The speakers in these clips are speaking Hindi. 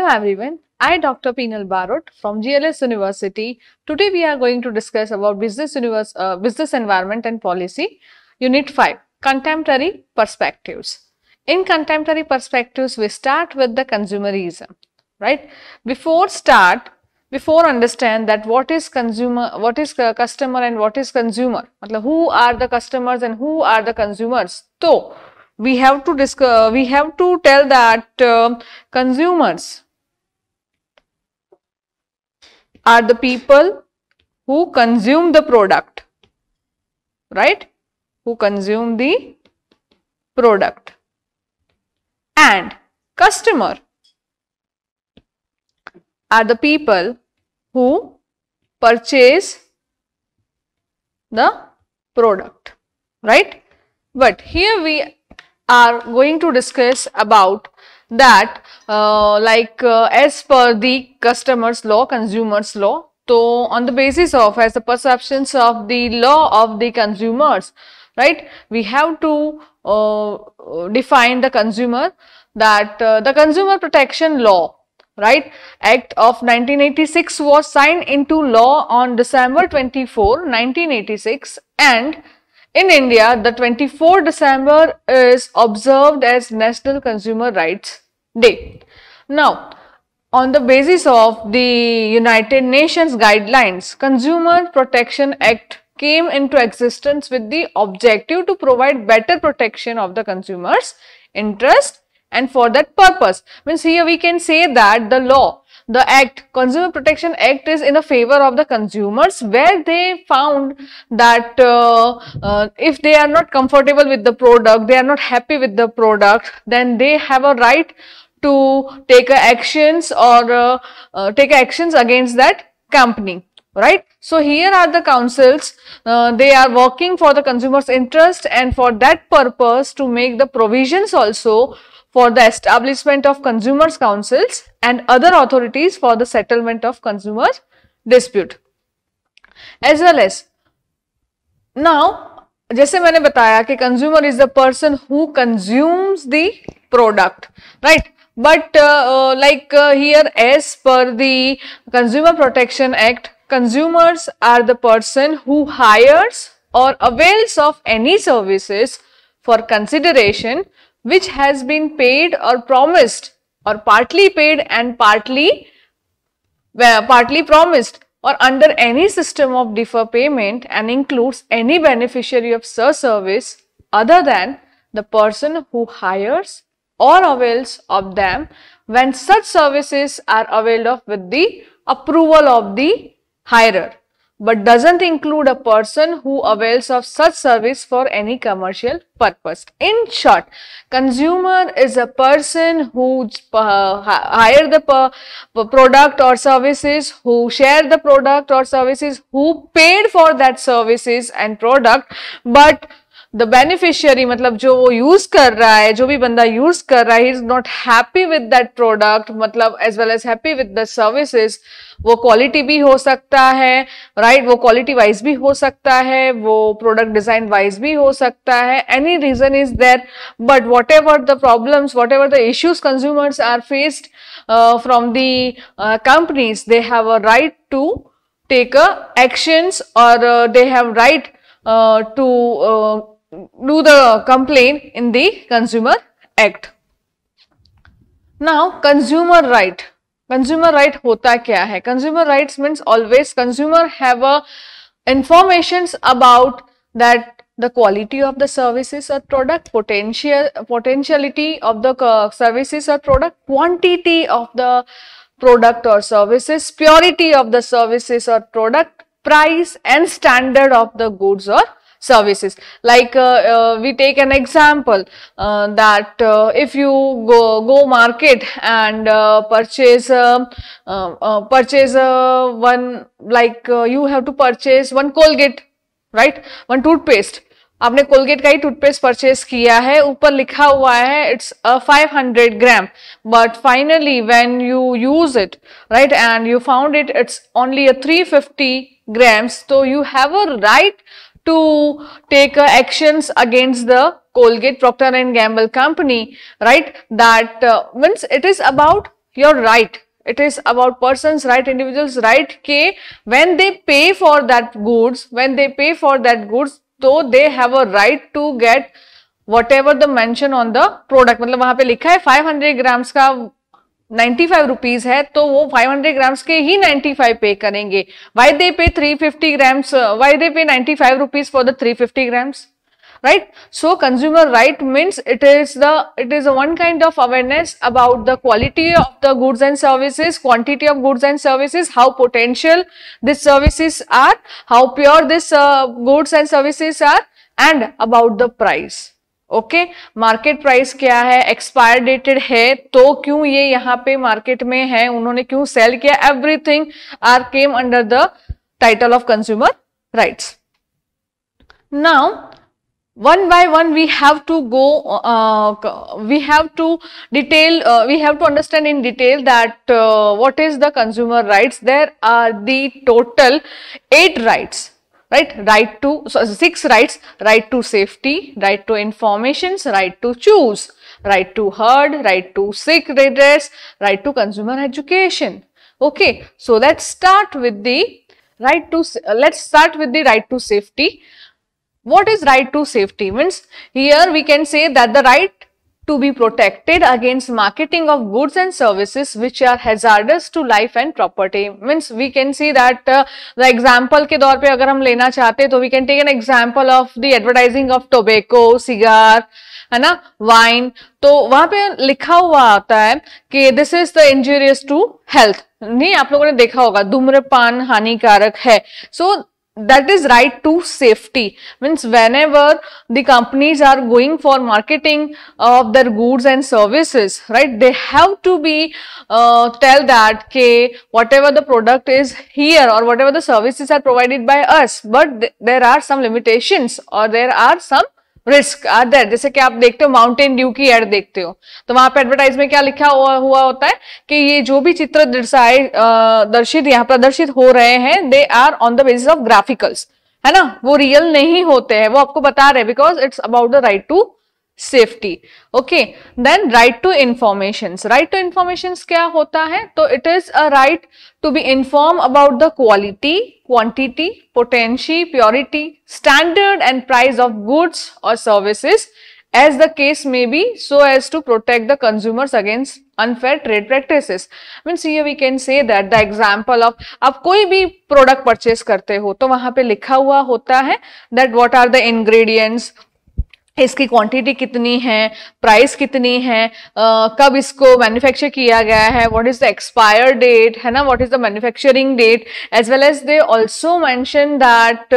Hello everyone, I Dr. Pinal Barot from GLS University. Today we are going to discuss about business, universe, uh, business environment and policy, Unit 5, Contemporary Perspectives. In contemporary perspectives, we start with the consumerism, right? Before start, before understand that what is consumer, what is customer and what is consumer, who are the customers and who are the consumers. So, we have to discuss, we have to tell that uh, consumers are the people who consume the product, right? Who consume the product. And customer are the people who purchase the product, right? But here we are going to discuss about that uh, like uh, as per the customer's law, consumer's law. So, on the basis of as the perceptions of the law of the consumers, right, we have to uh, define the consumer that uh, the consumer protection law right act of 1986 was signed into law on december 24 1986 and in India, the 24 December is observed as National Consumer Rights Day. Now, on the basis of the United Nations guidelines, Consumer Protection Act came into existence with the objective to provide better protection of the consumer's interest and for that purpose. Means here we can say that the law the act consumer protection act is in a favor of the consumers where they found that uh, uh, if they are not comfortable with the product they are not happy with the product then they have a right to take actions or uh, uh, take actions against that company right so here are the councils uh, they are working for the consumers interest and for that purpose to make the provisions also for the establishment of consumers councils and other authorities for the settlement of consumers' dispute as well as now just जैसे मैंने बताया कि consumer is the person who consumes the product, right? but uh, uh, like uh, here as per the consumer protection act consumers are the person who hires or avails of any services for consideration which has been paid or promised or partly paid and partly well, partly promised or under any system of defer payment and includes any beneficiary of such service other than the person who hires or avails of them when such services are availed of with the approval of the hirer but doesn't include a person who avails of such service for any commercial purpose. In short, consumer is a person who uh, hire the product or services, who share the product or services, who paid for that services and product, but the beneficiary मतलब जो वो यूज कर रहा है जो भी बंदा यूज कर रहा है is not happy with that product मतलब as well as happy with the services वो क्वालिटी भी हो सकता है राइट right? वो क्वालिटी वाइज भी हो सकता है वो प्रोडक्ट डिजाइन वाइज भी हो सकता है any reason is there but whatever the problems whatever the issues consumers are faced from the companies they have a right to take a actions और they have right to do the complaint in the Consumer Act. Now, consumer right. Consumer right hota kya hai? Consumer rights means always consumer have a informations about that the quality of the services or product, potential potentiality of the uh, services or product, quantity of the product or services, purity of the services or product, price and standard of the goods or services. Like uh, uh, we take an example uh, that if you go, go market and purchase purchase one like you have to purchase one Colgate right one toothpaste आपने कोलगेट का ही टूथपेस्ट परचेस किया है ऊपर लिखा हुआ है it's five 500 gram but finally when you use it right and you found it it's only three 350 grams तो you have a right to take uh, actions against the Colgate Procter and Gamble company, right? That uh, means it is about your right. It is about persons, right, individuals, right, K, when they pay for that goods, when they pay for that goods, though they have a right to get whatever the mention on the product. मतलब वहाँ पे लिखा है 500 grams का नाइन्टी फाइव रुपीज है तो वो फाइव हंड्रेड ग्राम्स के ही नाइन्टी फाइव पे करेंगे why they pay three fifty grams why they pay ninety five rupees for the three fifty grams right so consumer right means it is the it is one kind of awareness about the quality of the goods and services quantity of goods and services how potential this services are how pure this goods and services are and about the price okay market price क्या है एक्सपायर डेटेड है तो क्यों ये यहाँ पे मार्केट में है उन्होंने क्यों सेल किया everything are came under the title of consumer right now one by one we have to go we have to detail we have to understand in detail that what is the consumer rights there are the total eight rights right right to so six rights right to safety right to informations right to choose right to heard right to seek redress right to consumer education okay so let's start with the right to uh, let's start with the right to safety what is right to safety means here we can say that the right to be protected against marketing of goods and services which are hazardous to life and property means we can see that uh, the example ke taur pe agar hum lena chahte to we can take an example of the advertising of tobacco cigar hai na wine to wahan pe likha hua aata hai ki this is the injurious to health नहीं आप लोगों ने देखा होगा धूम्रपान हानिकारक है so so, that is right to safety means whenever the companies are going for marketing of their goods and services right they have to be uh, tell that okay whatever the product is here or whatever the services are provided by us but th there are some limitations or there are some risk are जैसे कि आप देखते हो माउंटेन ड्यू की एड देखते हो तो वहां पर एडवर्टाइज में क्या लिखा हुआ, हुआ होता है कि ये जो भी चित्र दर्शाए दर्शित यहाँ प्रदर्शित हो रहे हैं they are on the basis of graphicals है ना वो रियल नहीं होते हैं वो आपको बता रहे because it's about the right to safety okay then right to information right to information क्या होता है तो it is a right to be inform about the quality quantity potency purity standard and price of goods और services as the case may be so as to protect the consumers against unfair trade practice means you we can say that the example of आप कोई भी प्रोडक्ट परचेस करते हो तो वहां पर लिखा हुआ होता है that what are the ingredients इसकी क्वांटिटी कितनी है प्राइस कितनी है आ, कब इसको मैन्युफैक्चर किया गया है what is the expire date है ना what is the manufacturing date as well as they also mention that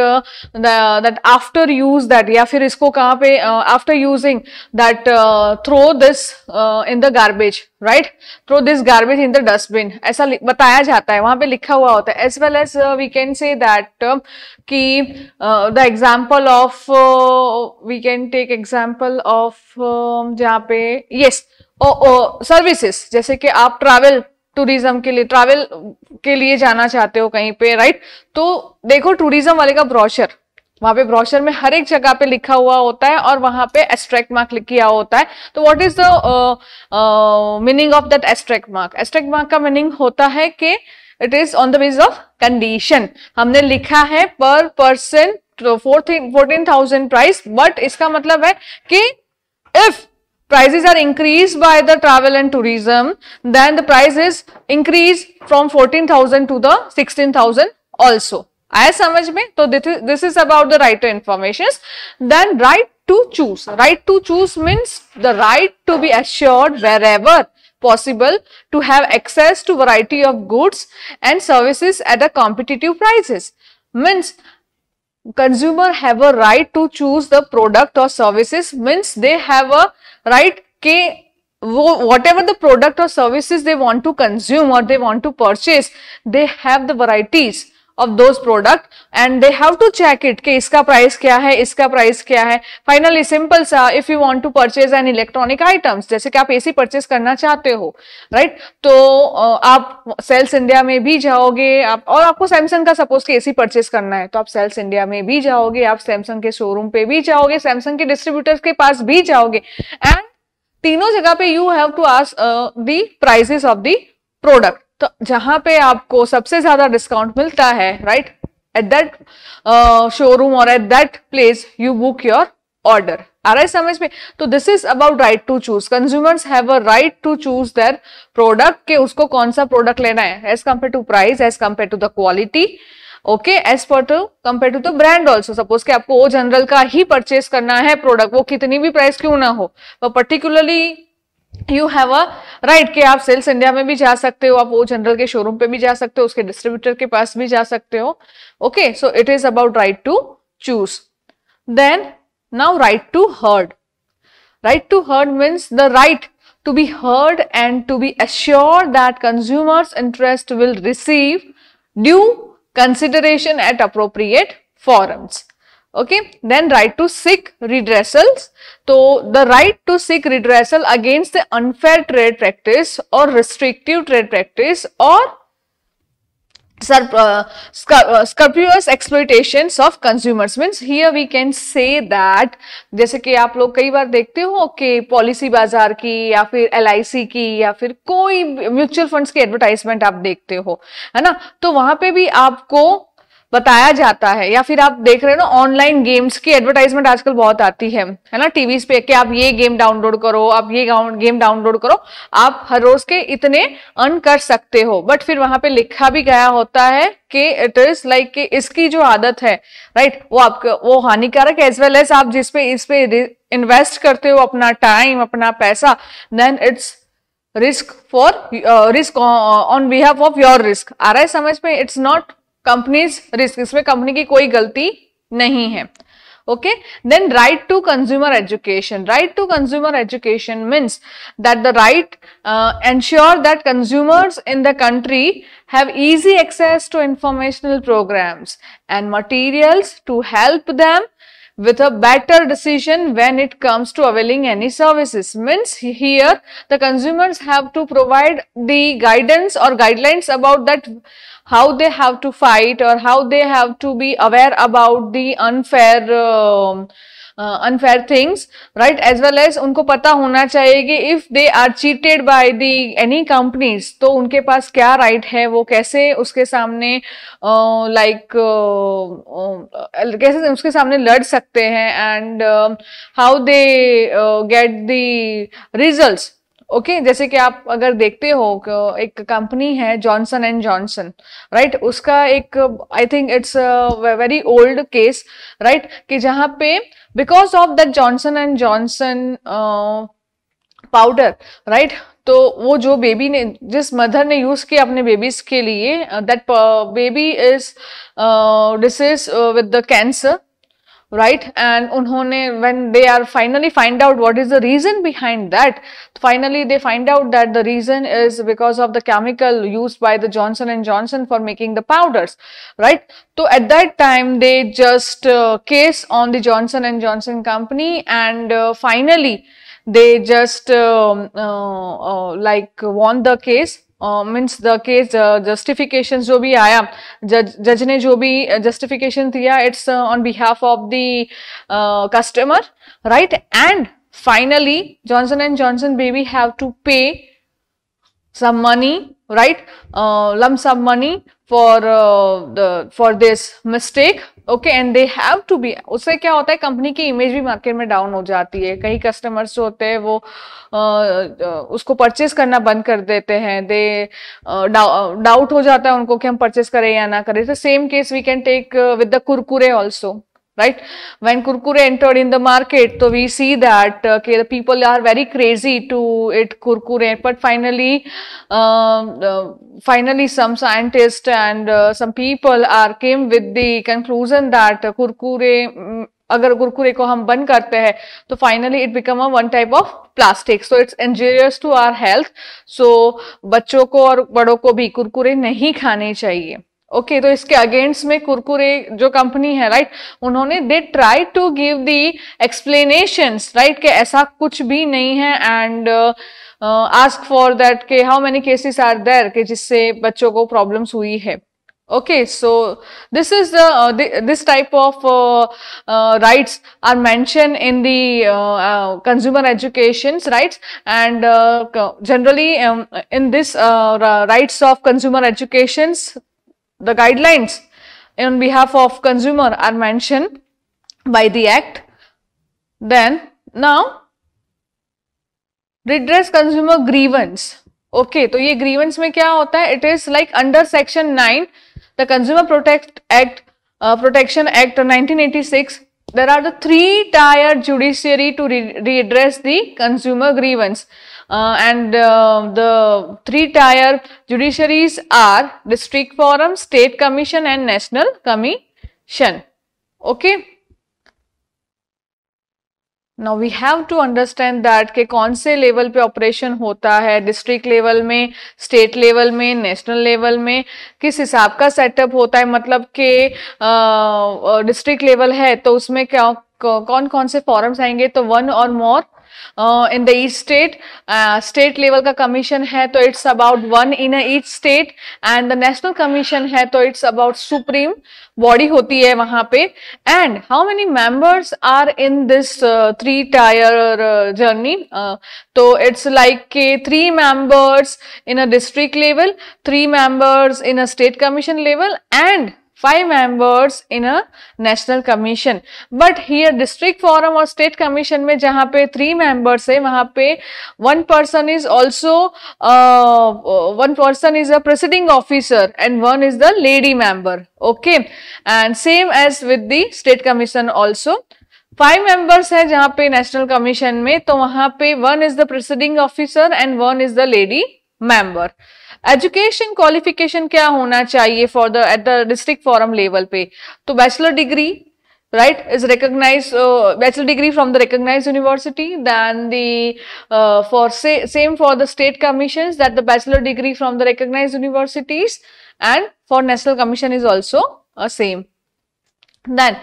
that after use that या फिर इसको कहाँ पे after using that throw this in the garbage right throw this garbage in the dustbin ऐसा बताया जाता है वहां पे लिखा हुआ होता है as well as we can say that की the example of we can take एक एग्जाम्पल ऑफ um, जहाँ पे यस सर्विसेस oh, oh, जैसे कि आप ट्रैवल टूरिज्म के लिए ट्रैवल के लिए जाना चाहते हो कहीं पे राइट तो देखो टूरिज्म वाले का ब्रोशर वहां पे ब्रोशर में हर एक जगह पे लिखा हुआ होता है और वहां पे एस्ट्रैक्ट मार्क किया होता है तो what is the meaning of that abstract mark abstract mark का मीनिंग होता है कि it is on the base of condition हमने लिखा है पर person fourteen thousand price but इसका मतलब है कि if prices are increased by the travel and tourism then the prices increase from 14000 to the 16000 also i samajh mein to this is about the right to informations then right to choose right to choose means the right to be assured wherever possible to have access to variety of goods and services at a competitive prices means consumer have a right to choose the product or services means they have a right ke whatever the product or services they want to consume or they want to purchase they have the varieties of those product and they have to check it कि इसका प्राइस क्या है इसका प्राइस क्या है फाइनली सिंपल सा if you want to purchase an electronic items जैसे कि आप एसी परचेज करना चाहते हो राइट right? तो आप सेल्स इंडिया में भी जाओगे आप और आपको सैमसंग का सपोज कि एसी परचेज करना है तो आप सेल्स इंडिया में भी जाओगे आप सैमसंग के शोरूम पे भी जाओगे सैमसंग के डिस्ट्रीब्यूटर्स के पास भी जाओगे एंड तीनों जगह पे you have to ask the prices of the product तो जहां पे आपको सबसे ज्यादा डिस्काउंट मिलता है राइट एट दैट शोरूम और at that place you book your order आ रहा है समझ में तो this is about right to choose consumers have a right to choose their product के उसको कौन सा प्रोडक्ट लेना है as compare to price as compare to the quality okay as पर to compare to the brand also suppose कि आपको वो जनरल का ही परचेस करना है प्रोडक्ट वो कितनी भी प्राइस क्यों ना हो पर particularly you have a right के आप सेल्स इंडिया में भी जा सकते हो आप वो जनरल के शोरूम पे भी जा सकते हो उसके डिस्ट्रीब्यूटर के पास भी जा सकते हो okay so it is about right to choose then now right to heard right to heard means the right to be heard and to be assure that consumers interest will receive due consideration at appropriate forums okay then right to seek redressal तो the right to seek redressal against the unfair trade practice और रिस्ट्रिक्टिव ट्रेड प्रैक्टिस और scrupulous exploitation of consumers means here we can say that जैसे कि आप लोग कई बार देखते हो कि पॉलिसी बाजार की या फिर एल आई सी की या फिर कोई म्यूचुअल फंड की एडवर्टाइजमेंट आप देखते हो है ना तो वहां पे भी आपको बताया जाता है या फिर आप देख रहे हो ना ऑनलाइन गेम्स की एडवर्टाइजमेंट आजकल बहुत आती है है ना टीवी पे कि आप ये गेम डाउनलोड करो आप ये गेम डाउनलोड करो आप हर रोज के इतने अर्न कर सकते हो बट फिर वहां पे लिखा भी गया होता है कि इट इज लाइक कि इसकी जो आदत है राइट right, वो आपको वो हानिकारक एज वेल एज आप जिसपे इस पे इन्वेस्ट करते हो अपना टाइम अपना पैसा then it's risk for risk on behalf of your risk आ रहा है समझ में इट्स नॉट Companies risk. इसमें कंपनी की कोई गलती नहीं है okay then right to consumer education right to consumer education means that the right uh, ensure that consumers in the country have easy access to informational programs and materials to help them with a better decision when it comes to availing any services means here the consumers have to provide the guidance or guidelines about that how they have to fight or how they have to be aware about the unfair uh, Uh, unfair things right as well as उनको पता होना चाहिए कि if they are cheated by the any companies तो उनके पास क्या right है वो कैसे उसके सामने uh, like, uh, कैसे उसके सामने लड़ सकते हैं and uh, how they uh, get the results okay okay, जैसे कि आप अगर देखते हो एक कंपनी है जॉनसन एंड जॉनसन राइट उसका एक I think it's very old case right कि जहां पे because of that Johnson and Johnson powder right तो वो जो बेबी ने जिस मदर ने यूज किया अपने बेबीज के लिए that baby is dis with the cancer right and unhone when they are finally find out what is the reason behind that finally they find out that the reason is because of the chemical used by the johnson and johnson for making the powders right so at that time they just uh, case on the johnson and johnson company and uh, finally they just um, uh, uh, like won the case means the case justification जो भी आया जज जज ने जो भी जस्टिफिकेशन दिया it's on behalf of the customer right and finally Johnson and Johnson baby have to pay some money right uh, lump sum money for uh, the for this mistake okay and they have to be उससे क्या होता है कंपनी की इमेज भी मार्केट में डाउन हो जाती है कई कस्टमर्स जो होते हैं वो आ, उसको परचेस करना बंद कर देते हैं दे डाउट हो जाता है उनको कि हम परचेस करें या ना करें तो same case we can take with the Kurkure also right when kurkure entered in the market so we see that okay the people are very crazy to eat kurkure but finally uh, uh, finally some scientist and uh, some people are came with the conclusion that uh, kurkure um, अगर कुरकुरे को हम बंद करते हैं तो finally it become a one type of plastic so it's injurious to our health so बच्चों को और बड़ों को भी कुरकुरे नहीं खाने चाहिए ओके तो इसके अगेंस्ट में कुरकुरे जो कंपनी है राइट उन्होंने they try to give the explanation right के ऐसा कुछ भी नहीं है एंड आस्क फॉर दैट के how many cases are there के जिससे बच्चों को प्रॉब्लम हुई है okay so this is this type of rights are mention in the consumer education rights and generally in this rights of consumer educations The guidelines on behalf of consumer are mentioned by the act. Then now redress consumer grievance. Okay, so ये grievance में क्या होता It is like under section 9, the Consumer Protect Act, uh, Protection Act 1986. There are the three tier judiciary to re redress the consumer grievance. Uh, and uh, the three tier judiciaries are district forum, state commission and national commission. Okay. Now we have to understand that के कौन से लेवल पे ऑपरेशन होता है डिस्ट्रिक्ट लेवल में स्टेट लेवल में नेशनल लेवल में किस हिसाब का सेटअप होता है मतलब के डिस्ट्रिक्ट लेवल है तो उसमें क्या कौन कौन से फॉरम्स आएंगे तो वन और more in the each state state level का कमीशन है तो it's about one in each state and the national commission है तो इट्स अबाउट सुप्रीम बॉडी होती है वहां पे and how many members are in this three tier journey तो इट्स लाइक के three members in a district level three members in a state commission level and five members in a national commission. But here district forum or state commission mein jahan pe three members hai wahan pe one person is also uh, one person is a presiding officer and one is the lady member. Okay, and same as with the state commission also. Five members है जहां पे नेशनल कमीशन में तो वहां पे one is the presiding officer and one is the lady member education qualification क्या होना चाहिए for the at the district forum level पे तो bachelor degree right is recognize bachelor degree from the recognize university then the same for the state commission that the bachelor degree from the recognize universities and for national commission is also same then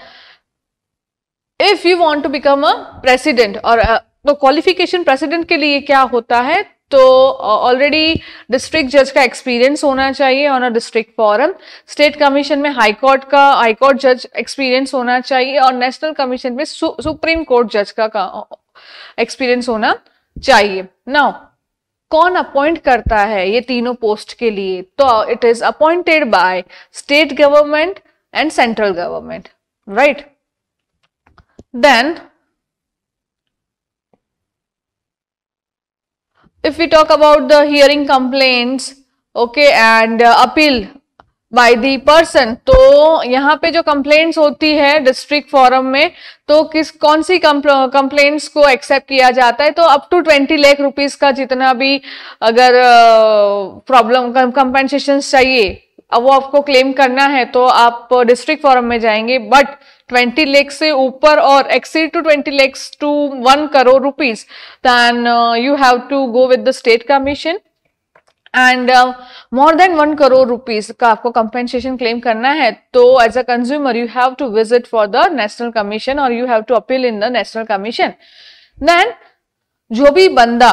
if you want to become a president और तो क्वालिफिकेशन प्रेसिडेंट के लिए क्या होता है तो ऑलरेडी डिस्ट्रिक्ट जज का एक्सपीरियंस होना चाहिए on a district forum state commission में हाई कोर्ट का हाई कोर्ट जज एक्सपीरियंस होना चाहिए और नेशनल कमीशन में सु, सुप्रीम कोर्ट जज का एक्सपीरियंस होना चाहिए नाउ कौन अपॉइंट करता है ये तीनों पोस्ट के लिए तो it is appointed by state government and central government right then if we talk about the hearing complaints okay and uh, appeal by the person तो यहाँ पे जो कंप्लेंट्स होती है डिस्ट्रिक्ट फॉरम में तो किस कौन सी कंप्लेंट्स को एक्सेप्ट किया जाता है तो up to twenty lakh rupees का जितना भी अगर प्रॉब्लम uh, कंपनसेशन चाहिए अब वो आपको क्लेम करना है तो आप डिस्ट्रिक्ट फॉरम में जाएंगे बट 20 lakh से ऊपर or exceed to 20 lakhs to 1 crore rupees then uh, you have to go with the state and more than one crore rupees का आपको कंपेंसेशन क्लेम करना है तो as a consumer you have to visit for the national commission और you have to appeal in the national commission then जो भी बंदा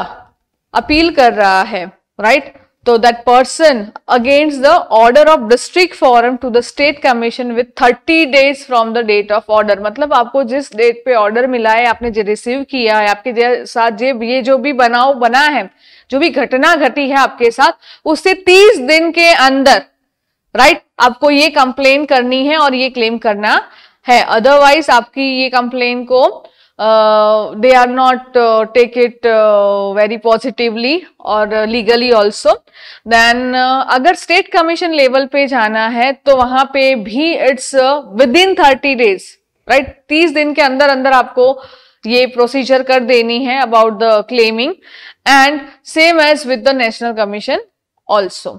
अपील कर रहा है राइट right? तो that person against the order of district forum to the state commission with thirty days from the date of order मतलब आपको जिस डेट पे ऑर्डर मिला है आपने जो रिसीव किया है आपके साथ जे ये जो भी बनाओ बना है जो भी घटना घटी है आपके साथ उससे तीस दिन के अंदर राइट right? आपको ये कंप्लेन करनी है और ये क्लेम करना है अदरवाइज आपकी ये कंप्लेन को uh, they are not uh, take it uh, very positively or uh, legally also then uh, agar state commission level pe jana hai to wahan pe bhi it's uh, within 30 days right 30 din ke andar andar aapko ये प्रोसीजर कर देनी है about the claiming and same as with the national commission also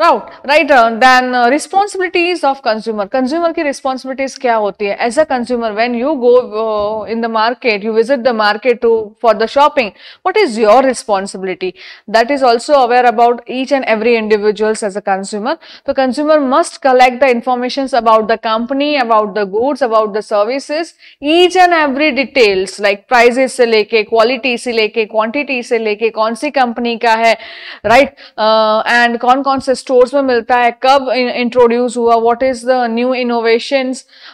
route right then responsibilities of consumer consumer की रिस्पॉन्सिबिलिटीज क्या होती है as a consumer when you go in the market you visit the market to for the shopping what is your responsibility that is also aware about each and every individuals as a consumer तो consumer must collect the information about the company about the goods about the services each and every details like prices से लेके क्वालिटी से लेके क्वांटिटी से लेके कौन सी कंपनी का है राइट right? एंड uh, कौन कौन से स्टोर्स में मिलता है कब इंट्रोड्यूस हुआ what is the new innovation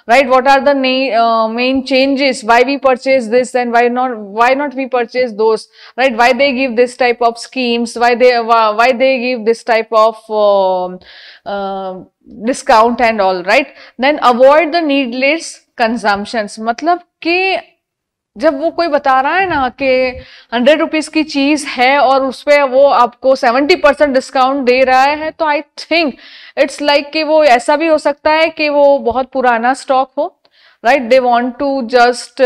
right what are the main changes why we purchase this and why not why not we purchase those right why they give this type of schemes why they why they give this type of discount and all right then avoid the needless consumptions मतलब कि जब वो कोई बता रहा है ना कि हंड्रेड रुपीज की चीज है और उस पर वो आपको सेवेंटी परसेंट डिस्काउंट दे रहा है तो आई थिंक इट्स लाइक कि वो ऐसा भी हो सकता है कि वो बहुत पुराना स्टॉक हो right they want to just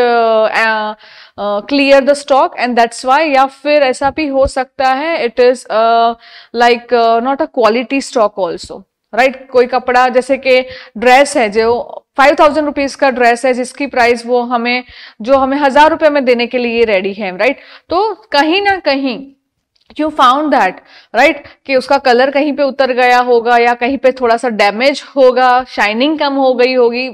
clear the stock and that's why या फिर ऐसा भी हो सकता है it is like not a quality stock also right right? कोई कपड़ा जैसे कि ड्रेस है जो फाइव थाउजेंड रुपीज का ड्रेस है जिसकी प्राइस वो हमें जो हमें हजार रुपए में देने के लिए रेडी है राइट right? तो कहीं ना कहीं यू फाउंड दैट राइट कि उसका कलर कहीं पे उतर गया होगा या कहीं पे थोड़ा सा डैमेज होगा शाइनिंग कम हो गई होगी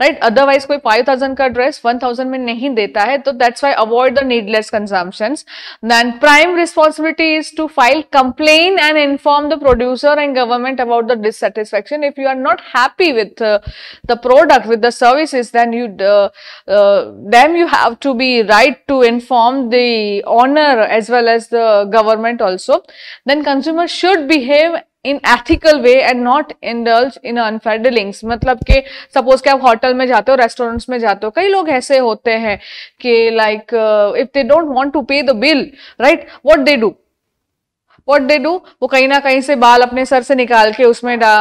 राइट अदरवाइज कोई फाइव थाउजेंड का ड्रेस वन थाउजेंड में नहीं देता है तो that's why avoid the needless consumption then prime responsibility is to file complain and inform the producer and government about the dissatisfaction if you are not happy with the product with the services then you then you have to be right to inform the owner as well as the government also then consumer should behave in ethical way and not indulge in unfair dealings मतलब कि सपोज कि आप होटल में जाते हो रेस्टोरेंट्स में जाते हो कई लोग ऐसे होते हैं कि like if they don't want to pay the bill right what they do what they do वो कहीं ना कहीं से बाल अपने सर से निकाल के उसमें डा,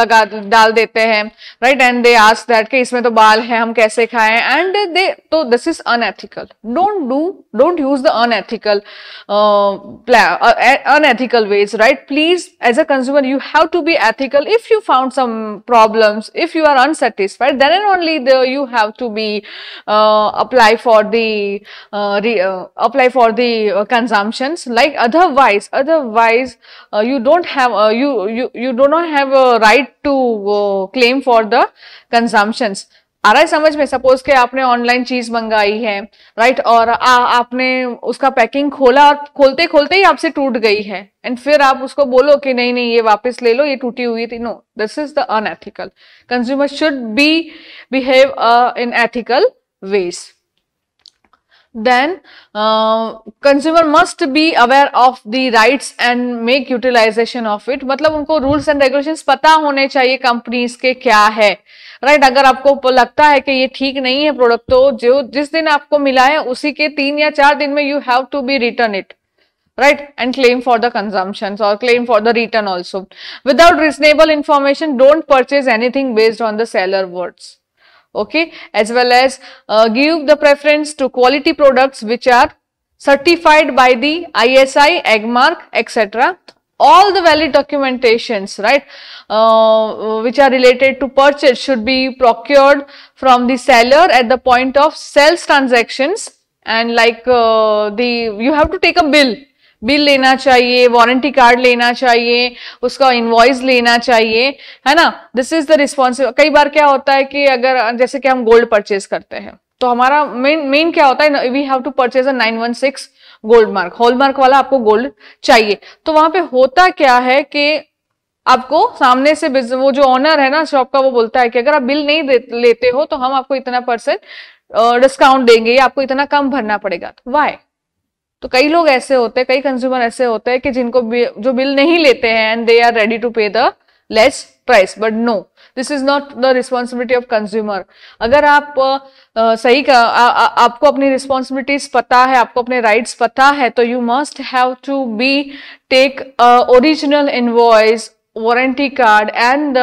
लगा डाल देते हैं right and they ask that कि इसमें तो बाल है हम कैसे खाएं एंड दे तो this is unethical don't do don't use the unethical unethical ways right please as a consumer you have to be ethical if you found some problem if you are unsatisfied then and only the, you have to be for uh, apply for the uh, re, uh, apply for uh, otherwise uh, you don't have uh, you, you you do not have a right to uh, claim for the consumptions आ रहा है समझ में सपोज के आपने ऑनलाइन चीज मंगाई है राइट और आ, आपने उसका पैकिंग खोला और खोलते खोलते ही आपसे टूट गई है एंड फिर आप उसको बोलो कि नहीं नहीं ये वापस ले लो ये टूटी हुई थी no this is the unethical consumer should be behave in ethical ways then uh, consumer must be aware of the rights and make utilization of it मतलब उनको rules and regulations पता होने चाहिए companies के क्या है right, अगर आपको लगता है कि ये ठीक नहीं है product तो जो जिस दिन आपको मिला है उसी के तीन या चार दिन में you have to be return it right and claim for the consumptions or claim for the return also without reasonable information don't purchase anything based on the seller words okay as well as uh, give the preference to quality products which are certified by the ISI, EGMARC, etc. All the valid documentations, right, uh, which are related to purchase should be procured from the seller at the point of sales transactions and like uh, the, you have to take a bill bill लेना चाहिए वारंटी कार्ड लेना चाहिए उसका इन्वॉइस लेना चाहिए है ना दिस इज द रिस्पॉन्सिबल कई बार क्या होता है कि अगर जैसे कि हम गोल्ड परचेज करते हैं तो हमारा मेन मेन क्या होता है we have to purchase a nine one six gold mark hallmark वाला आपको गोल्ड चाहिए तो वहां पे होता क्या है कि आपको सामने से वो जो ऑनर है ना शॉप का वो बोलता है कि अगर आप बिल नहीं लेते हो तो हम आपको इतना परसेंट डिस्काउंट देंगे या आपको इतना कम भरना पड़ेगा तो वाई तो कई लोग ऐसे होते हैं कई कंज्यूमर ऐसे होते हैं कि जिनको जो बिल नहीं लेते हैं and they are ready to pay the less price but no this is not the responsibility of consumer अगर आप आ, सही का आ, आ, आपको अपनी रिस्पॉन्सिबिलिटीज पता है आपको अपने राइट्स पता है तो you must have to be take original invoice warranty card and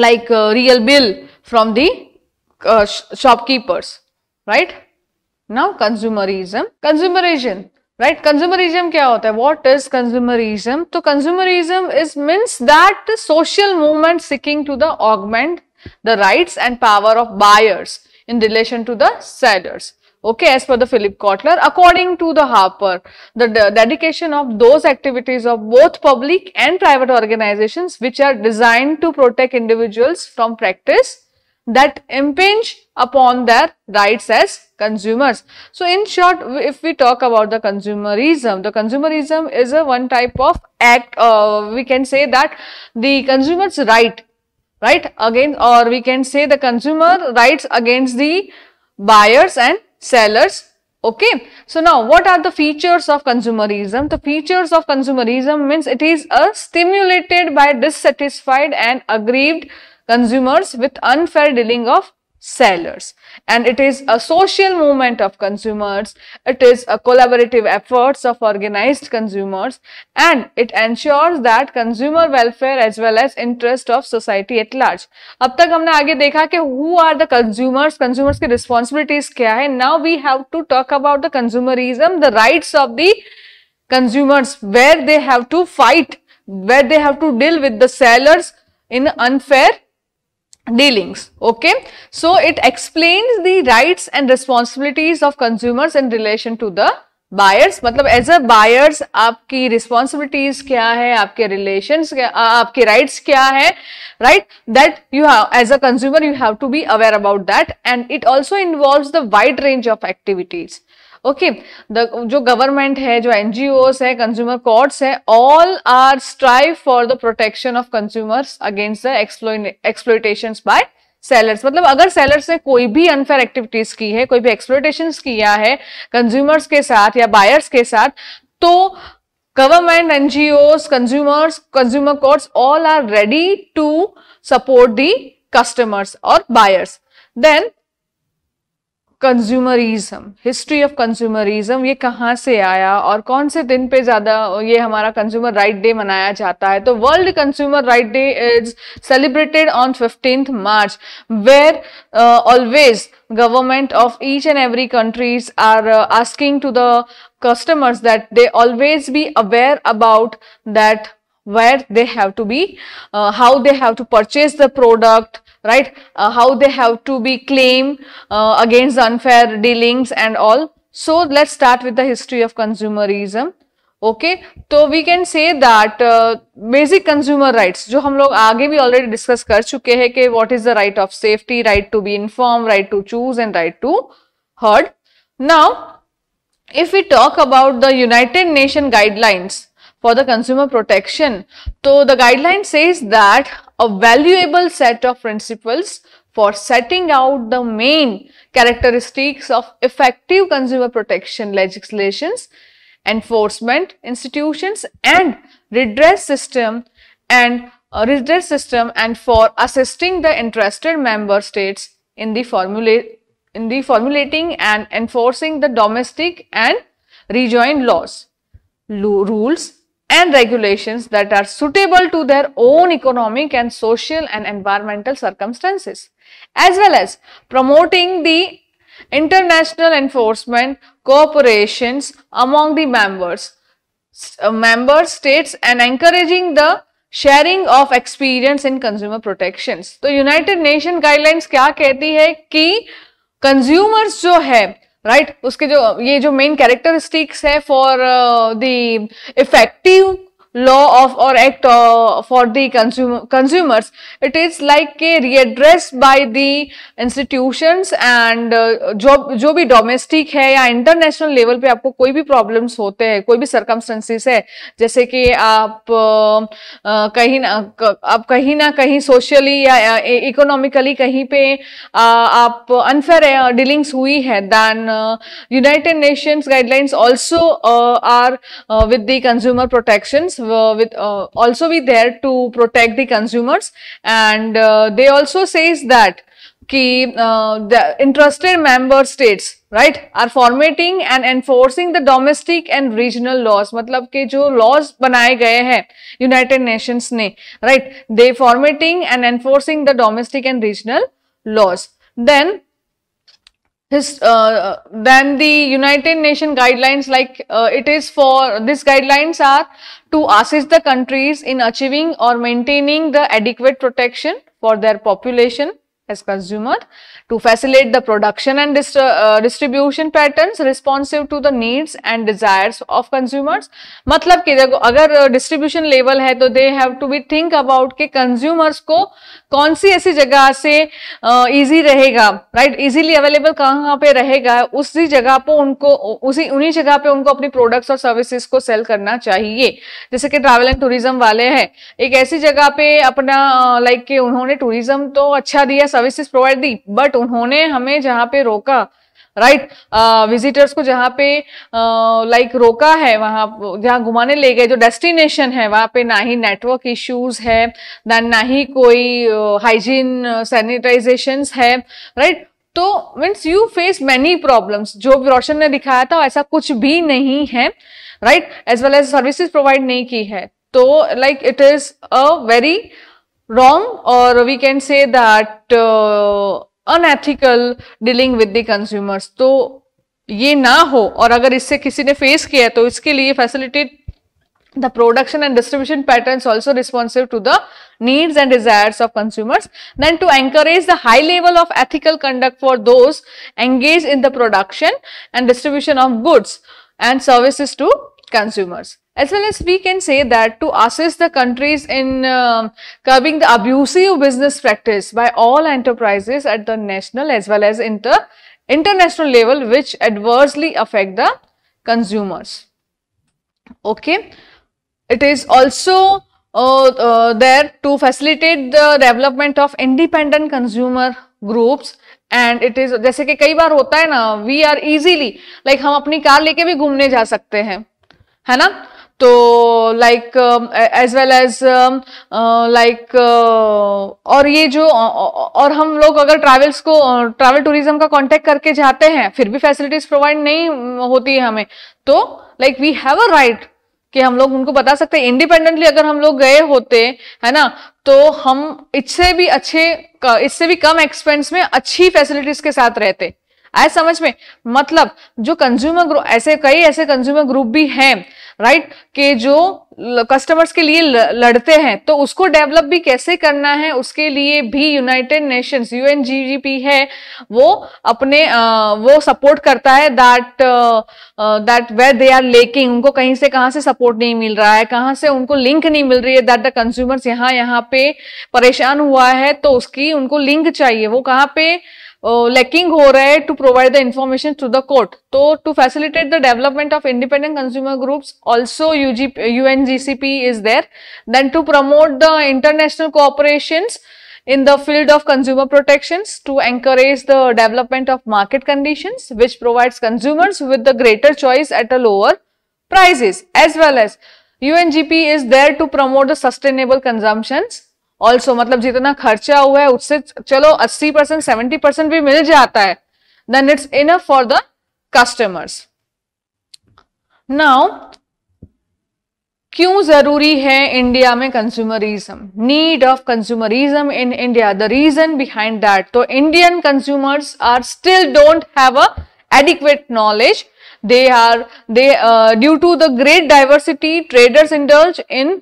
like real bill from the shopkeepers right Now consumerism, consumerism, right? Consumerism What is consumerism? So consumerism is means that social movement seeking to the augment the rights and power of buyers in relation to the sellers. Okay, as per the Philip Kotler, according to the Harper, the dedication of those activities of both public and private organizations which are designed to protect individuals from practice that impinge upon their rights as consumers. So in short, if we talk about the consumerism, the consumerism is a one type of act, uh, we can say that the consumer's right, right again or we can say the consumer rights against the buyers and sellers okay so now what are the features of consumerism the features of consumerism means it is a stimulated by dissatisfied and aggrieved consumers with unfair dealing of sellers and it is a social movement of consumers it is a collaborative efforts of organized consumers and it ensures that consumer welfare as well as interest of society at large ab tak humne aage dekha ki who are the consumers consumers ki responsibilities kya hai now we have to talk about the consumerism the rights of the consumers where they have to fight where they have to deal with the sellers in unfair dealings okay so it explains the rights and responsibilities of consumers in relation to the buyers matlab as a buyers aapki responsibilities kya hai aapke relations aapke rights kya hai right that you have as a consumer you have to be aware about that and it also involves the wide range of activities okay जो गवर्नमेंट है जो एनजीओस है कंज्यूमर कोर्ट्स है all are strive for the protection of consumers against the exploitation by sellers मतलब अगर सेलर्स ने कोई भी अनफेयर एक्टिविटीज की है कोई भी एक्सप्लोटेशन किया है कंज्यूमर्स के साथ या बायर्स के साथ तो government NGOs consumers consumer courts all are ready to support the customers और buyers then consumerism history of consumerism ये कहाँ से आया और कौन से दिन पे ज्यादा ये हमारा कंज्यूमर राइट डे मनाया जाता है तो world consumer right day is celebrated on fifteen March where always government of each and every countries are asking to the customers that they always be aware about that where they have to be how they have to purchase the product right? Uh, how they have to be claimed uh, against unfair dealings and all. So, let us start with the history of consumerism. Okay, so we can say that uh, basic consumer rights, which we already discussed, chuke what is the right of safety, right to be informed, right to choose, and right to heard. Now, if we talk about the United Nations guidelines, for the consumer protection. So, the guideline says that a valuable set of principles for setting out the main characteristics of effective consumer protection legislations, enforcement institutions and redress system and uh, redress system and for assisting the interested member states in the formulate in the formulating and enforcing the domestic and rejoined laws, rules and regulations that are suitable to their own economic and social and environmental circumstances, as well as promoting the international enforcement cooperations among the members, uh, member states and encouraging the sharing of experience in consumer protections. The United Nations guidelines क्या कहती consumers कि कंज्यूमर्स राइट right? उसके जो ये जो मेन कैरेक्टरिस्टिक्स है for the effective law of or act uh, for the consumer consumers it is like a redress by the institutions and uh, jo jo bhi domestic hai ya international level pe aapko koi bhi problems hote hai koi bhi circumstances hai jaise ki aap uh, कहीं ना आप कहीं ना कहीं socially या economically कहीं pe uh, आप unfair dealings hui hai then uh, United Nations guidelines also uh, are uh, with the consumer protections Uh, also be there to protect the consumers and uh, they also says that key uh, the interested member states right are formatting and enforcing the domestic and regional laws matlab ke jo laws banaye gaye hain united nations ne right they formatting and enforcing the domestic and regional laws then his uh, than the United Nations guidelines like uh, it is for these guidelines are to assist the countries in achieving or maintaining the adequate protection for their population as consumer to facilitate the production and dist uh, distribution patterns responsive to the needs and desires of consumers मतलब कि अगर uh, distribution level है तो they have to be think about कि consumers को कौन सी ऐसी जगह से इजी रहेगा राइट इजीली अवेलेबल कहाँ कहाँ पे रहेगा उसी जगह पर उनको उसी उन्हीं जगह पे उनको अपनी प्रोडक्ट्स और सर्विसेज को सेल करना चाहिए जैसे कि ट्रैवल एंड टूरिज्म वाले हैं एक ऐसी जगह पे अपना लाइक के उन्होंने टूरिज्म तो अच्छा दिया सर्विसेज प्रोवाइड दी बट उन्होंने हमें जहाँ पे रोका राइट विजिटर्स uh, को जहाँ पे लाइक uh, रोका है वहाँ जहाँ घुमाने ले गए जो डेस्टिनेशन है वहाँ पे ना ही नेटवर्क इश्यूज है ना ना ही कोई हाइजीन uh, सैनिटाइजेशन है राइट तो means you face many problems जो रोशन ने दिखाया था ऐसा कुछ भी नहीं है right as well as services provide नहीं की है तो like it is a very wrong और we can say that unethical dealing with the consumers तो ये ना हो और अगर इससे किसी ने फेस किया तो इसके लिए facilitate the production and distribution pattern also responsive to the needs and desire of consumers then to encourage the high level of ethical conduct for those engage in the production and distribution of goods and services to consumers As well as we can say that to assist the countries in uh, curbing the abusive business practice by all enterprises at the national as well as inter international level which adversely affect the consumers. Okay. It is also uh, uh, there to facilitate the development of independent consumer groups And it is is जैसे कि कई बार होता है ना वी आर इजीली लाइक हम अपनी कार लेके भी घूमने जा सकते हैं है ना तो like as well as like और ये जो uh, uh, और हम लोग अगर ट्रैवल्स को ट्रैवल uh, टूरिज्म का कांटेक्ट करके जाते हैं फिर भी फैसिलिटीज प्रोवाइड नहीं um, होती है हमें तो like we have a right कि हम लोग उनको बता सकते हैं इंडिपेंडेंटली अगर हम लोग गए होते है ना तो हम इससे भी अच्छे इससे भी कम एक्सपेंस में अच्छी फैसिलिटीज के साथ रहते आए समझ में मतलब जो कंज्यूमर ग्रुप ऐसे कई ऐसे कंज्यूमर ग्रुप भी हैं राइट के जो कस्टमर्स के लिए लड़ते हैं तो उसको डेवलप भी कैसे करना है उसके लिए भी यूनाइटेड नेशंस यूएन है वो अपने आ, वो सपोर्ट करता है that that where they are lacking उनको कहीं से कहां से सपोर्ट नहीं मिल रहा है कहां से उनको लिंक नहीं मिल रही है दैट द कंज्यूमर्स यहाँ यहाँ पे परेशान हुआ है तो उसकी उनको लिंक चाहिए वो कहाँ पे lacking ho raha hai to provide the information to the court. So, to facilitate the development of independent consumer groups, also UGP, UNGCP is there. Then to promote the international cooperations, in the field of consumer protections to encourage the development of market conditions which provides consumers with the greater choice at a lower prices as well as UNGP is there to promote the sustainable consumptions also मतलब जितना खर्चा हुआ है उससे चलो 80 परसेंट सेवेंटी परसेंट भी मिल जाता है then it's enough for the customers now क्यों जरूरी है इंडिया में consumerism need of consumerism in India the reason behind that तो Indian consumers are still don't have a adequate knowledge they are they due to the great diversity traders indulge in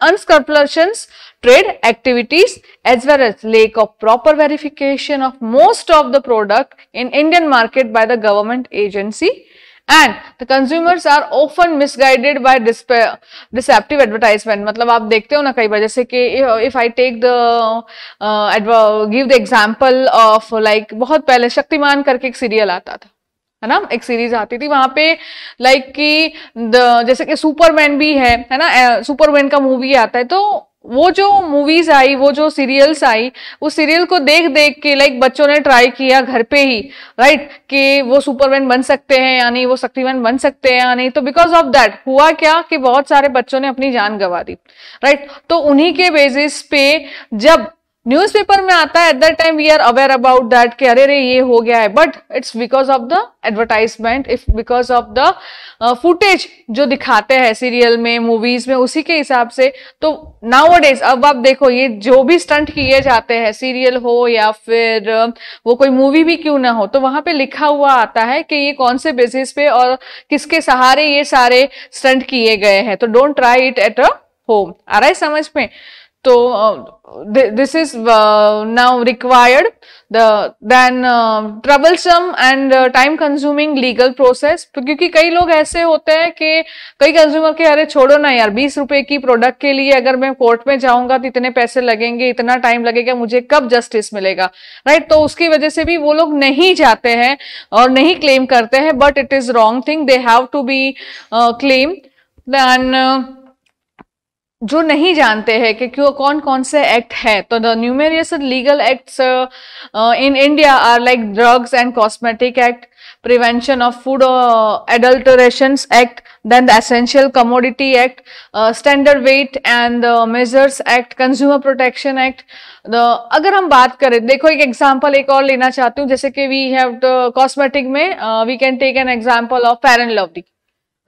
unscrupulous trade activities as well as lack of proper verification of most of the product in Indian market by the government agency and the consumers are often misguided by deceptive advertisement matlab aap dekhte ho na kai कई jaise ki if i take the uh, give the example of like bahut pehle shaktiman karke ek serial aata tha है ना एक सीरीज आती थी वहां पे लाइक कि जैसे कि सुपरमैन भी है है ना सुपरमैन का मूवी आता है तो वो जो मूवीज आई वो जो सीरियल्स आई उस सीरियल को देख देख के लाइक बच्चों ने ट्राई किया घर पे ही राइट कि वो सुपरमैन बन सकते हैं या नहीं वो शक्तिमैन बन सकते हैं या नहीं तो बिकॉज ऑफ दैट हुआ क्या कि बहुत सारे बच्चों ने अपनी जान गंवा दी राइट तो उन्हीं के बेसिस पे जब न्यूज़पेपर में आता है at the time we are aware about that कि अरे रे ये हो गया है but it's because of the advertisement if because of the footage जो दिखाते हैं सीरियल में मूवीज में उसी के हिसाब से तो नाउ डेज अब आप देखो ये जो भी स्टंट किए जाते हैं सीरियल हो या फिर uh, वो कोई मूवी भी क्यों ना हो तो वहां पे लिखा हुआ आता है कि ये कौन से बेसिस पे और किसके सहारे ये सारे स्टंट किए गए हैं तो don't try it at a home आ रहा है समझ में तो this is now required uh, now required the than uh, troublesome uh, क्योंकि कई लोग ऐसे होते हैं कि कई कंज्यूमर के अरे छोड़ो ना यार बीस रुपए की प्रोडक्ट के लिए अगर मैं कोर्ट में जाऊंगा तो इतने पैसे लगेंगे इतना टाइम लगेगा मुझे कब जस्टिस मिलेगा राइट तो उसकी वजह से भी वो लोग नहीं जाते हैं और नहीं क्लेम करते हैं but it is wrong thing they have to be claim then जो नहीं जानते हैं कि क्यों कौन कौन से एक्ट है तो the numerous legal acts in India are like drugs and cosmetic act prevention of food adulteration act then the essential commodity act standard weight and weight act the measures act अगर हम बात करें देखो एक एग्जाम्पल एक और लेना चाहती हूँ जैसे कि वी हैव कॉस्मेटिक में we can take an example of Fair and Lovely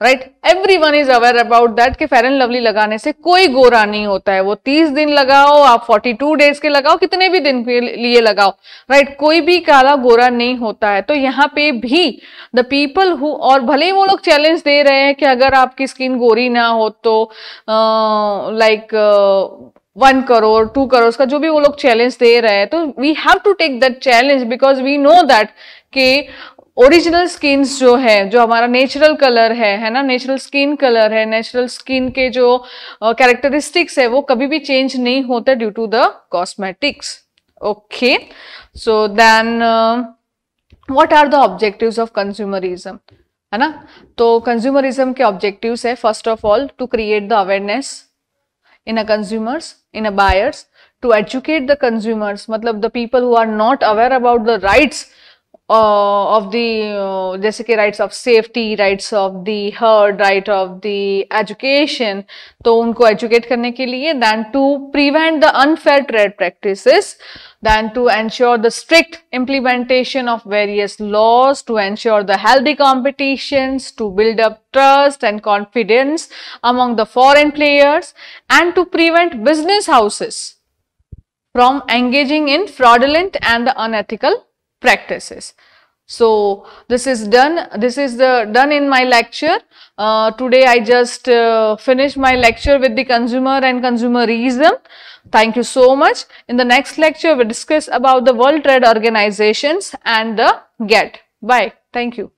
right every one is aware about that कि फेरन लवली लगाने से कोई गोरा नहीं होता है वो तीस दिन लगाओ आप फोर्टी टू डेज के लगाओ कितने भी दिन के लिए लगाओ राइट right? कोई भी काला गोरा नहीं होता है तो यहाँ पे भी द पीपल हु और भले ही वो लोग चैलेंज दे रहे हैं कि अगर आपकी स्किन गोरी ना हो तो like one crore two crore का जो भी वो लोग चैलेंज दे रहे हैं तो we have to take that challenge because we know that कि ओरिजिनल स्किन्स जो है जो हमारा नेचुरल कलर है है ना नेचुरल स्किन कलर है नेचुरल स्किन के जो कैरेक्टरिस्टिक्स है वो कभी भी चेंज नहीं होते due to the cosmetics okay so then what are the objectives of consumerism है ना तो कंज्यूमरिज्म के ऑब्जेक्टिव्स है first of all to create the awareness in a consumers in a buyers to educate the consumers मतलब the people who are not aware about the rights uh, of the uh, जैसे कि rights of safety, rights of the herd, right of the education, तो उनको educate करने के लिए than to prevent the unfair trade practices, than to ensure the strict implementation of various laws, to ensure the healthy competitions, to build up trust and confidence among the foreign players, and to prevent business houses from engaging in fraudulent and the unethical practices. So this is done. This is the done in my lecture. Uh, today I just uh, finished my lecture with the consumer and consumerism. Thank you so much. In the next lecture, we discuss about the World Trade Organizations and the GATT. Bye. Thank you.